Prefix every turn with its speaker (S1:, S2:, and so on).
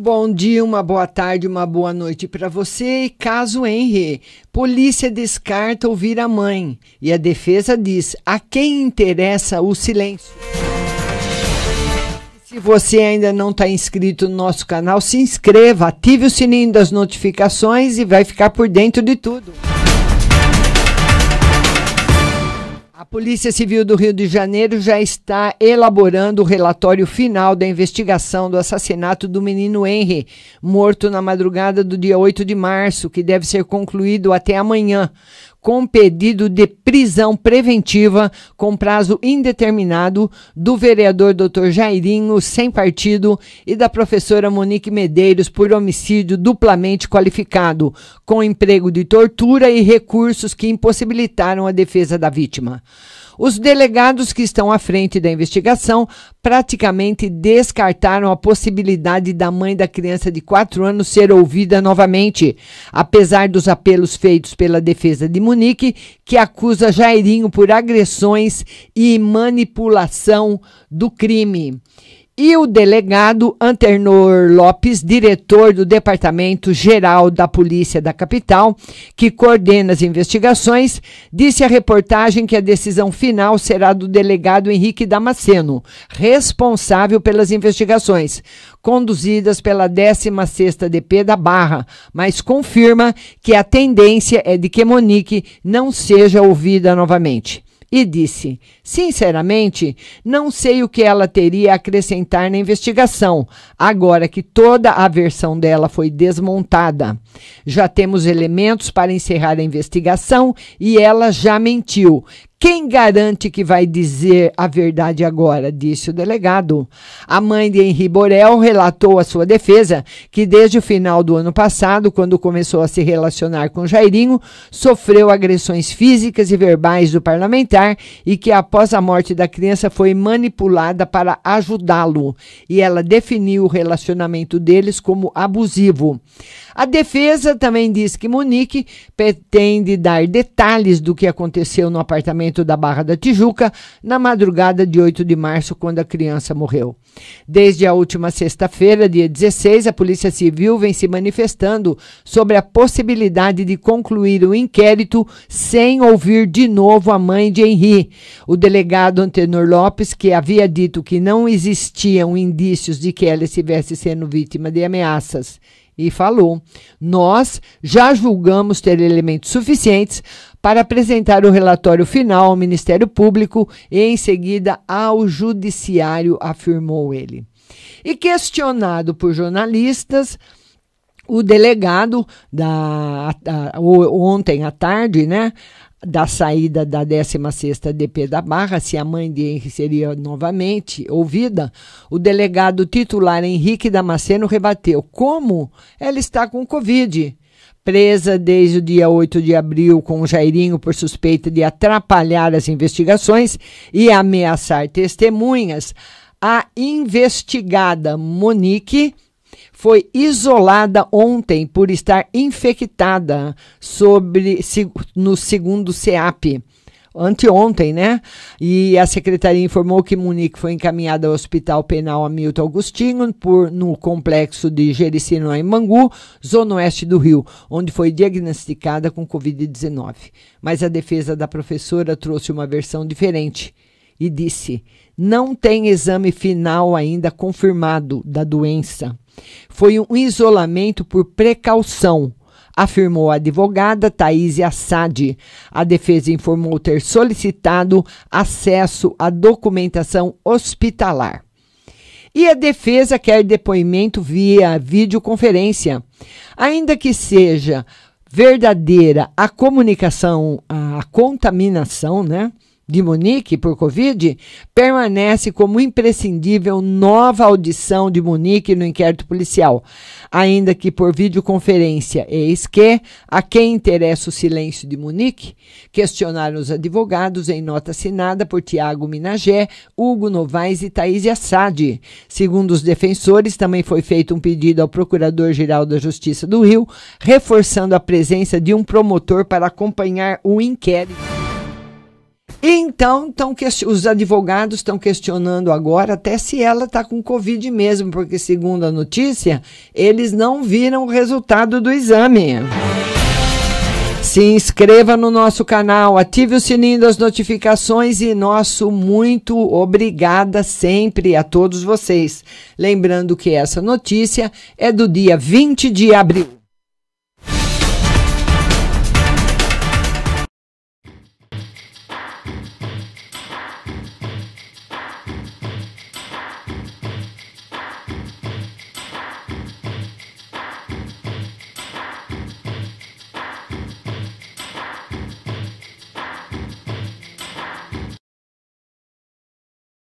S1: Um bom dia, uma boa tarde, uma boa noite para você. E caso Henry, polícia descarta ouvir a mãe e a defesa diz: a quem interessa o silêncio? Se você ainda não está inscrito no nosso canal, se inscreva, ative o sininho das notificações e vai ficar por dentro de tudo. A Polícia Civil do Rio de Janeiro já está elaborando o relatório final da investigação do assassinato do menino Henry, morto na madrugada do dia 8 de março, que deve ser concluído até amanhã com pedido de prisão preventiva com prazo indeterminado do vereador Dr. Jairinho, sem partido, e da professora Monique Medeiros por homicídio duplamente qualificado, com emprego de tortura e recursos que impossibilitaram a defesa da vítima. Os delegados que estão à frente da investigação praticamente descartaram a possibilidade da mãe da criança de 4 anos ser ouvida novamente, apesar dos apelos feitos pela defesa de Munique, que acusa Jairinho por agressões e manipulação do crime e o delegado Anternor Lopes, diretor do Departamento Geral da Polícia da Capital, que coordena as investigações, disse à reportagem que a decisão final será do delegado Henrique Damasceno, responsável pelas investigações, conduzidas pela 16ª DP da Barra, mas confirma que a tendência é de que Monique não seja ouvida novamente e disse: Sinceramente, não sei o que ela teria a acrescentar na investigação, agora que toda a versão dela foi desmontada. Já temos elementos para encerrar a investigação e ela já mentiu. Quem garante que vai dizer a verdade agora? disse o delegado. A mãe de Henri Borel relatou à sua defesa que desde o final do ano passado, quando começou a se relacionar com Jairinho, sofreu agressões físicas e verbais do parlamentar e que após a morte da criança foi manipulada para ajudá-lo, e ela definiu o relacionamento deles como abusivo. A defesa também diz que Monique pretende dar detalhes do que aconteceu no apartamento da Barra da Tijuca na madrugada de 8 de março, quando a criança morreu. Desde a última sexta-feira, dia 16, a Polícia Civil vem se manifestando sobre a possibilidade de concluir o inquérito sem ouvir de novo a mãe de Henri. O delegado Antenor Lopes, que havia dito que não existiam indícios de que ela estivesse sendo vítima de ameaças, e falou: Nós já julgamos ter elementos suficientes para apresentar o relatório final ao Ministério Público e, em seguida, ao Judiciário, afirmou ele. E questionado por jornalistas, o delegado da, da ontem à tarde, né, da saída da 16ª DP da Barra, se a mãe de Henrique seria novamente ouvida, o delegado titular Henrique Damasceno rebateu como ela está com Covid presa desde o dia 8 de abril com Jairinho por suspeita de atrapalhar as investigações e ameaçar testemunhas, a investigada Monique foi isolada ontem por estar infectada sobre, no segundo CEAP anteontem, né? E a secretaria informou que Munique foi encaminhada ao Hospital Penal Hamilton Agostinho por, no complexo de Jericino em Mangu, zona oeste do Rio, onde foi diagnosticada com Covid-19. Mas a defesa da professora trouxe uma versão diferente e disse: não tem exame final ainda confirmado da doença. Foi um isolamento por precaução afirmou a advogada Thaís Assad. A defesa informou ter solicitado acesso à documentação hospitalar. E a defesa quer depoimento via videoconferência, ainda que seja verdadeira a comunicação, a contaminação, né? de Munique por Covid, permanece como imprescindível nova audição de Munique no inquérito policial, ainda que por videoconferência. Eis que, a quem interessa o silêncio de Munique, questionaram os advogados em nota assinada por Tiago Minagé, Hugo Novaes e Thaís Assad. Segundo os defensores, também foi feito um pedido ao Procurador-Geral da Justiça do Rio, reforçando a presença de um promotor para acompanhar o inquérito. Então, tão os advogados estão questionando agora até se ela está com Covid mesmo, porque, segundo a notícia, eles não viram o resultado do exame. Se inscreva no nosso canal, ative o sininho das notificações e nosso muito obrigada sempre a todos vocês. Lembrando que essa notícia é do dia 20 de abril.